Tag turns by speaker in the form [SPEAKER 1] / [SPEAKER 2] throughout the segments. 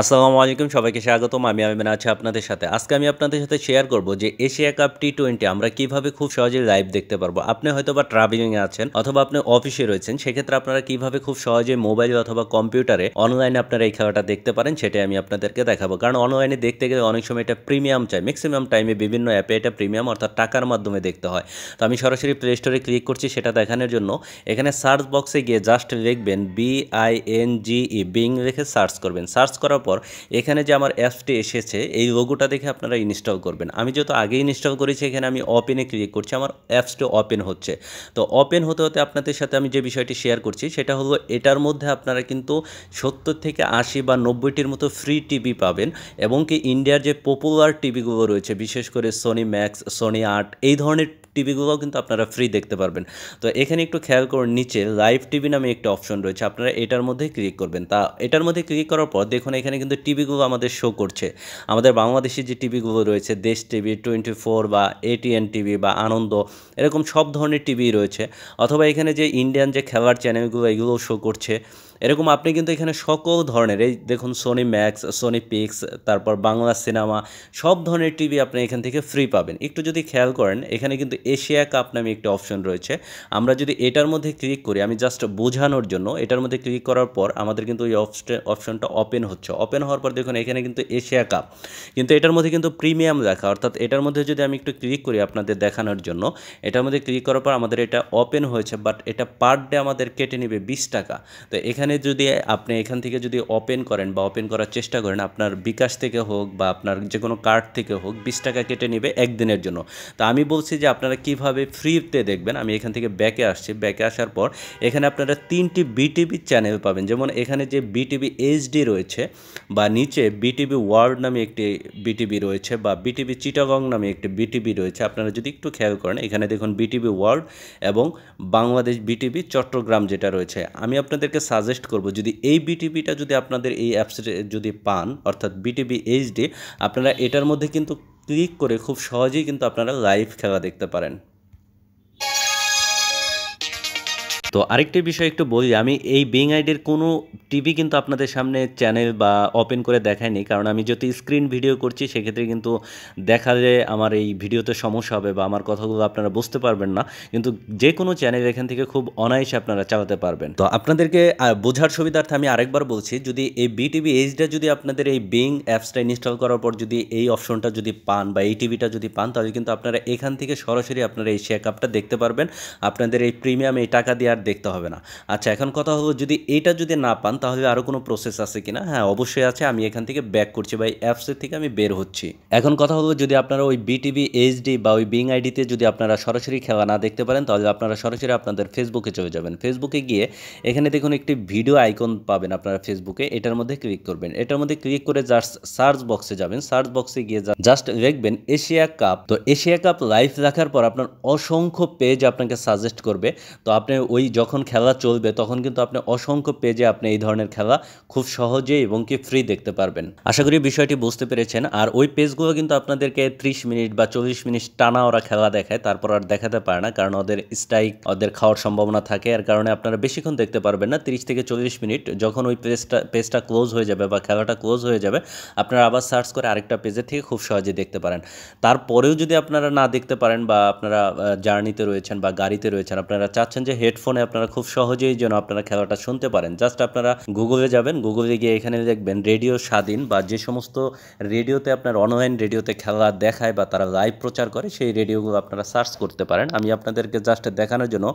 [SPEAKER 1] আসসালামু আলাইকুম সবাইকে স্বাগতম আমি আমিন আছি আপনাদের সাথে আজকে আমি আপনাদের সাথে শেয়ার করব যে এশিয়া কাপ টি টোয়েন্টি আমরা কিভাবে খুব সহজে লাইভ দেখতে পারবো আপনি হয়তো বা ট্রাভেলিংয়ে আছেন অথবা আপনি অফিসে রয়েছেন সেক্ষেত্রে আপনারা কিভাবে খুব সহজে মোবাইল অথবা কম্পিউটারে অনলাইনে আপনারা এই খেলাটা দেখতে পারেন সেটাই আমি আপনাদেরকে দেখাবো কারণ অনলাইনে দেখতে গেলে অনেক সময় এটা প্রিমিয়াম চাই ম্যাক্সিমাম টাইমে বিভিন্ন অ্যাপে এটা প্রিমিয়াম অর্থাৎ টাকার মাধ্যমে দেখতে হয় তো আমি সরাসরি প্লে স্টোরে ক্লিক করছি সেটা দেখানোর জন্য এখানে সার্চ বক্সে গিয়ে জাস্ট লিখবেন বিআইএনজিই বিং রেখে সার্চ করবেন সার্চ করার পর এখানে যে আমার অ্যাপসটি এসেছে এই লোগোটা দেখে আপনারা ইনস্টল করবেন আমি যেহেতু আগে ইনস্টল করেছি এখানে আমি ওপেনে ক্লিক করছি আমার অ্যাপসটি ওপেন হচ্ছে তো ওপেন হতে হতে আপনাদের সাথে আমি যে বিষয়টি শেয়ার করছি সেটা হলো এটার মধ্যে আপনারা কিন্তু সত্তর থেকে আশি বা নব্বইটির মতো ফ্রি টিভি পাবেন এবং কি ইন্ডিয়ার যে পপুলার টিভিগুলো রয়েছে বিশেষ করে সোনি ম্যাক্স সোনি আর্ট এই ধরনের টিভিগুলোও কিন্তু আপনারা ফ্রি দেখতে পারবেন তো এখানে একটু খেয়াল করুন নিচে লাইভ টিভি নামে একটা অপশন রয়েছে আপনারা এটার মধ্যে ক্লিক করবেন তা এটার মধ্যে ক্লিক করার পর দেখুন এখানে কিন্তু টিভিগুলো আমাদের শো করছে আমাদের বাংলাদেশের যে টিভিগুলো রয়েছে দেশ টিভি টোয়েন্টি ফোর বা এটিএন টিভি বা আনন্দ এরকম সব ধরনের টিভি রয়েছে অথবা এখানে যে ইন্ডিয়ান যে খেলার চ্যানেলগুলো এগুলোও শো করছে এরকম আপনি কিন্তু এখানে সকল ধরনের এই দেখুন সোনি ম্যাক্স সোনি পিক্স তারপর বাংলা সিনেমা সব ধরনের টিভি আপনি এখান থেকে ফ্রি পাবেন একটু যদি খেয়াল করেন এখানে কিন্তু এশিয়া কাপ নামে একটি অপশন রয়েছে আমরা যদি এটার মধ্যে ক্লিক করি আমি জাস্ট বোঝানোর জন্য এটার মধ্যে ক্লিক করার পর আমাদের কিন্তু ওই অপশনটা ওপেন হচ্ছে ওপেন হওয়ার পর দেখুন এখানে কিন্তু এশিয়া কাপ কিন্তু এটার মধ্যে কিন্তু প্রিমিয়াম দেখা অর্থাৎ এটার মধ্যে যদি আমি একটু ক্লিক করি আপনাদের দেখানোর জন্য এটার মধ্যে ক্লিক করার পর আমাদের এটা ওপেন হয়েছে বাট এটা পার ডে আমাদের কেটে নেবে বিশ টাকা তো এখানে এখানে যদি আপনি এখান থেকে যদি ওপেন করেন বা ওপেন করার চেষ্টা করেন আপনার বিকাশ থেকে হোক বা আপনার যে কোনো কার্ড থেকে হোক বিশ টাকা কেটে নেবে একদিনের জন্য তা আমি বলছি যে আপনারা কিভাবে ফ্রিতে দেখবেন আমি এখান থেকে ব্যাকে আসছি ব্যাকে আসার পর এখানে আপনারা তিনটি বিটিভি চ্যানেল পাবেন যেমন এখানে যে বিটিভি এইচডি রয়েছে বা নিচে বিটিভি ওয়ার্ল্ড নামে একটি বিটিভি রয়েছে বা বিটিভি চিটাগং নামে একটি বিটিভি রয়েছে আপনারা যদি একটু খেয়াল করেন এখানে দেখুন বিটিভি ওয়ার্ল্ড এবং বাংলাদেশ বিটিভি চট্টগ্রাম যেটা রয়েছে আমি আপনাদেরকে সাজেস্ট সাজেস্ট করব যদি এই বিটিবিটা যদি আপনাদের এই অ্যাপসে যদি পান অর্থাৎ বিটিবি এইচডি আপনারা এটার মধ্যে কিন্তু ক্লিক করে খুব সহজেই কিন্তু আপনারা লাইভ খেলা দেখতে পারেন তো আরেকটি বিষয় একটু বলি আমি এই বিং আইডির কোনো টিভি কিন্তু আপনাদের সামনে চ্যানেল বা ওপেন করে দেখায়নি কারণ আমি যদি স্ক্রিন ভিডিও করছি সেক্ষেত্রে কিন্তু দেখালে আমার এই ভিডিওতে সমস্যা হবে বা আমার কথাগুলো আপনারা বুঝতে পারবেন না কিন্তু যে কোনো চ্যানেল এখান থেকে খুব অনায়াসে আপনারা চালাতে পারবেন তো আপনাদেরকে বোঝার সুবিধার্থে আমি আরেকবার বলছি যদি এই বিটিভি এইচটা যদি আপনাদের এই বিং অ্যাপসটা ইনস্টল করার পর যদি এই অপশনটা যদি পান বা এই টিভিটা যদি পান তাহলে কিন্তু আপনারা এখান থেকে সরাসরি আপনারা এই শেক আপটা দেখতে পারবেন আপনাদের এই প্রিমিয়াম এই টাকা দিয়ে দেখতে হবে না আচ্ছা এখন কথা হলো যদি এটা যদি না পান তাহলে আরও কোনো প্রসেস আছে কি না হ্যাঁ অবশ্যই আছে আমি এখান থেকে ব্যাক করছি বা এই অ্যাপসের থেকে আমি বের হচ্ছি এখন কথা হলো যদি আপনারা ওই বিটিভি এইচডি বা ওই বিং আইডিতে যদি আপনারা সরাসরি খেলা না দেখতে পারেন তাহলে আপনারা সরাসরি আপনাদের ফেসবুকে চলে যাবেন ফেসবুকে গিয়ে এখানে দেখুন একটি ভিডিও আইকন পাবেন আপনারা ফেসবুকে এটার মধ্যে ক্লিক করবেন এটার মধ্যে ক্লিক করে জাস্ট সার্চ বক্সে যাবেন সার্চ বক্সে গিয়ে জাস্ট দেখবেন এশিয়া কাপ তো এশিয়া কাপ লাইভ রাখার পর আপনার অসংখ্য পেজ আপনাকে সাজেস্ট করবে তো আপনি ওই যখন খেলা চলবে তখন কিন্তু আপনি অসংখ্য পেজে আপনি এই ধরনের খেলা খুব সহজে এবং কি ফ্রি দেখতে পারবেন আশা করি বিষয়টি বুঝতে পেরেছেন আর ওই পেজগুলো কিন্তু আপনাদেরকে 30 মিনিট বা চল্লিশ মিনিট টানা ওরা খেলা দেখায় তারপর আর দেখাতে পারে না কারণ ওদের স্ট্রাইক ওদের খাওয়ার সম্ভাবনা থাকে আর কারণে আপনারা বেশিক্ষণ দেখতে পারবেন না 30 থেকে চল্লিশ মিনিট যখন ওই পেজটা পেজটা ক্লোজ হয়ে যাবে বা খেলাটা ক্লোজ হয়ে যাবে আপনারা আবার সার্চ করে আরেকটা পেজে থেকে খুব সহজে দেখতে পারেন তারপরেও যদি আপনারা না দেখতে পারেন বা আপনারা জার্নিতে রয়েছেন বা গাড়িতে রয়েছেন আপনারা চাচ্ছেন যে হেডফোনে আপনারা খুব সহজেই যেন আপনারা খেলাটা শুনতে পারেন জাস্ট আপনারা গুগলে যাবেন গুগলে গিয়ে এখানে দেখবেন রেডিও স্বাধীন বা যে সমস্ত রেডিওতে আপনার অনলাইন রেডিওতে খেলা দেখায় বা তারা লাইভ প্রচার করে সেই রেডিওগুলো আপনারা সার্চ করতে পারেন আমি আপনাদেরকে জাস্ট দেখানোর জন্য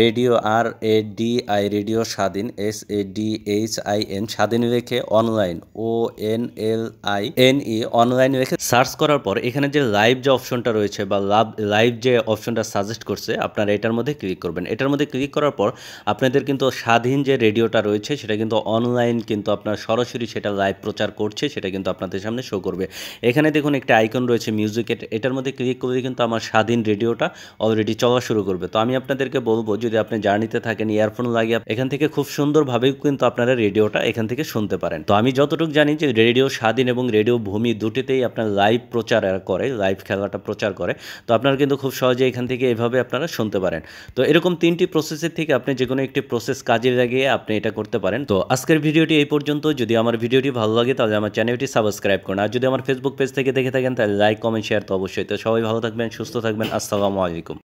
[SPEAKER 1] radio R A D I radio Swadhin S A D H I N Swadhin রেখে online O N L I N E online রেখে সার্চ করার পর এখানে যে লাইভ যে অপশনটা রয়েছে বা লাভ লাইভ যে অপশনটা সাজেস্ট করছে আপনারা এটার মধ্যে ক্লিক করবেন এটার মধ্যে ক্লিক করার পর আপনাদের কিন্তু স্বাধীন যে রেডিওটা রয়েছে সেটা কিন্তু অনলাইন কিন্তু আপনার সরাসরি সেটা লাইভ প্রচার করছে সেটা কিন্তু আপনাদের সামনে শো করবে এখানে দেখুন একটা আইকন রয়েছে মিউজিকের এটার মধ্যে ক্লিক করলে কিন্তু আমার স্বাধীন রেডিওটা অলরেডি চলা শুরু করবে তো আমি আপনাদেরকে বলবো যদি আপনি জার্নিতে থাকেন ইয়ারফোন লাগিয়ে এখান থেকে খুব সুন্দরভাবেই কিন্তু আপনারা রেডিওটা এখান থেকে শুনতে পারেন তো আমি যতটুকু জানি যে রেডিও স্বাধীন এবং রেডিও ভূমি দুটিতেই আপনার লাইভ প্রচার করে লাইভ খেলাটা প্রচার করে তো আপনারা কিন্তু খুব সহজে এখান থেকে এভাবে আপনারা শুনতে পারেন তো এরকম তিনটি প্রসেসে প্রসেসের থেকে আপনি যে কোনো একটি প্রসেস কাজে লাগিয়ে আপনি এটা করতে পারেন তো আজকের ভিডিওটি এই পর্যন্ত যদি আমার ভিডিওটি ভালো লাগে তাহলে আমার চ্যানেলটি সাবস্ক্রাইব করুন আর যদি আমার ফেসবুক পেজ থেকে দেখে থাকেন তাহলে লাইক কমেন্ট শেয়ার তো অবশ্যই তো সবাই ভালো থাকবেন সুস্থ থাকবেন আসসালামু আলাইকুম